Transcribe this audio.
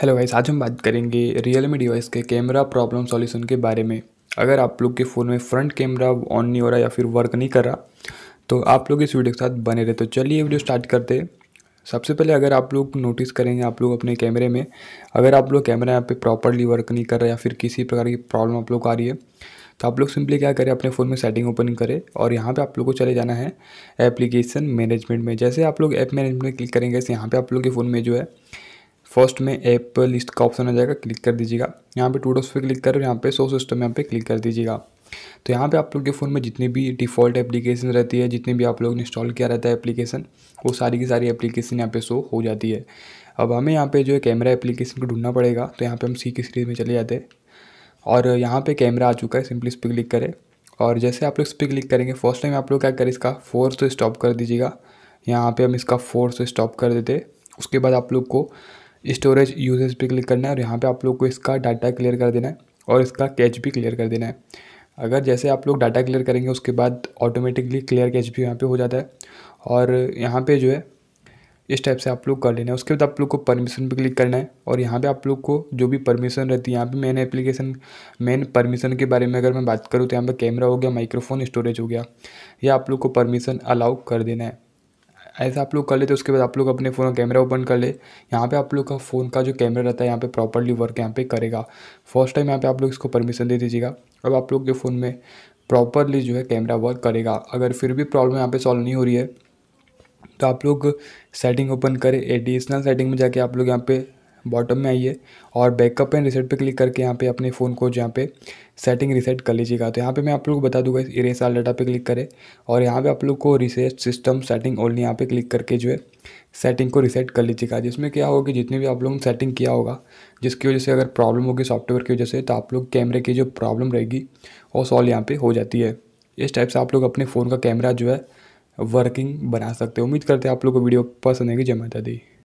hello guys आज हम बात करेंगे रियलमी डिवाइस के कैमरा प्रॉब्लम सॉल्यूशन के बारे में अगर आप लोग के फ़ोन में फ्रंट कैमरा ऑन नहीं हो रहा या फिर वर्क नहीं कर रहा तो आप लोग इस वीडियो के साथ बने रहे तो चलिए वीडियो स्टार्ट करते हैं सबसे पहले अगर आप लोग नोटिस करेंगे आप लोग अपने कैमरे में अगर आप लोग कैमरा यहाँ पर प्रॉपरली वर्क नहीं कर रहा या फिर किसी प्रकार की प्रॉब्लम आप लोग को आ रही है तो आप लोग सिंपली क्या करें अपने फ़ोन में सेटिंग ओपन करें और यहाँ पे आप लोग को चले जाना है एप्लीकेशन मैनेजमेंट में जैसे आप लोग ऐप मैनेजमेंट में क्लिक करेंगे यहाँ पे आप लोग के फ़ोन में जो है फर्स्ट में ऐप लिस्ट का ऑप्शन आ जाएगा क्लिक कर दीजिएगा यहाँ पे टू डॉट्स पे क्लिक कर यहाँ पे सो सिस्टम यहाँ पे क्लिक कर दीजिएगा तो यहाँ पे आप लोग के फ़ोन में जितनी भी डिफ़ॉल्ट एप्लीकेशन रहती है जितनी भी आप लोग ने इंस्टॉल किया रहता है एप्लीकेशन वो सारी की सारी एप्लीकेशन यहाँ पे शो हो जाती है अब हमें यहाँ पे जो है कैमरा एप्लीकेशन को ढूंढना पड़ेगा तो यहाँ पे हम सी की सीरीज में चले जाते हैं और यहाँ पे कैमरा आ चुका है सिंपली इस पर क्लिक करें और जैसे आप लोग इस पर क्लिक करेंगे फर्स्ट टाइम आप लोग क्या करें इसका फोर स्टॉप कर दीजिएगा यहाँ पर हम इसका फोर स्टॉप कर देते उसके बाद आप लोग को स्टोरेज यूजेज पे क्लिक करना है और यहाँ पे आप लोग को इसका डाटा क्लियर कर देना है और इसका कैच भी क्लियर कर देना है अगर जैसे आप लोग डाटा क्लियर करेंगे उसके बाद ऑटोमेटिकली क्लियर कैच भी यहाँ पे हो जाता है और यहाँ पे जो है इस टाइप से आप लोग कर लेना है उसके बाद आप लोग को परमिशन पे क्लिक करना है और यहाँ पे आप लोग को जो भी परमिशन रहती है यहाँ पे मेन एप्लीकेशन मेन परमिशन के बारे में अगर मैं बात करूँ तो यहाँ पे कैमरा हो गया माइक्रोफोन स्टोरेज हो गया यह आप लोग को परमिशन अलाउ कर देना है ऐसा आप लोग कर लेते उसके बाद आप लोग अपने फ़ोन का कैमरा ओपन कर ले यहाँ पे आप लोग का फ़ोन का जो कैमरा रहता है यहाँ पे प्रॉपरली वर्क यहाँ पे करेगा फर्स्ट टाइम यहाँ पे आप लोग इसको परमिशन दे दीजिएगा अब आप लोग के फ़ोन में प्रॉपरली जो है कैमरा वर्क करेगा अगर फिर भी प्रॉब्लम यहाँ पर सॉल्व नहीं हो रही है तो आप लोग सेटिंग ओपन करें एडिशनल सेटिंग में जाके आप लोग यहाँ पर बॉटम में आइए और बैकअप एंड रिसेट पे क्लिक करके यहाँ पे अपने फ़ोन को जहाँ पे सेटिंग रिसेट कर लीजिएगा तो यहाँ पे मैं आप लोग को बता दूंगा इरेस आल डाटा पे क्लिक करें और यहाँ पे आप लोग को रिसेट सिस्टम सेटिंग ओनली यहाँ पे क्लिक करके जो है सेटिंग को रिसेट कर लीजिएगा जिसमें क्या होगा कि जितने भी आप लोगों ने सेटिंग किया होगा जिसकी वजह से अगर प्रॉब्लम होगी सॉफ्टवेयर की वजह से तो आप लोग कैमरे की जो प्रॉब्लम रहेगी वो सॉल्व यहाँ पर हो जाती है इस टाइप से आप लोग अपने फ़ोन का कैमरा जो है वर्किंग बना सकते हैं उम्मीद करते हैं आप लोग को वीडियो पसंद आएगी जमा दी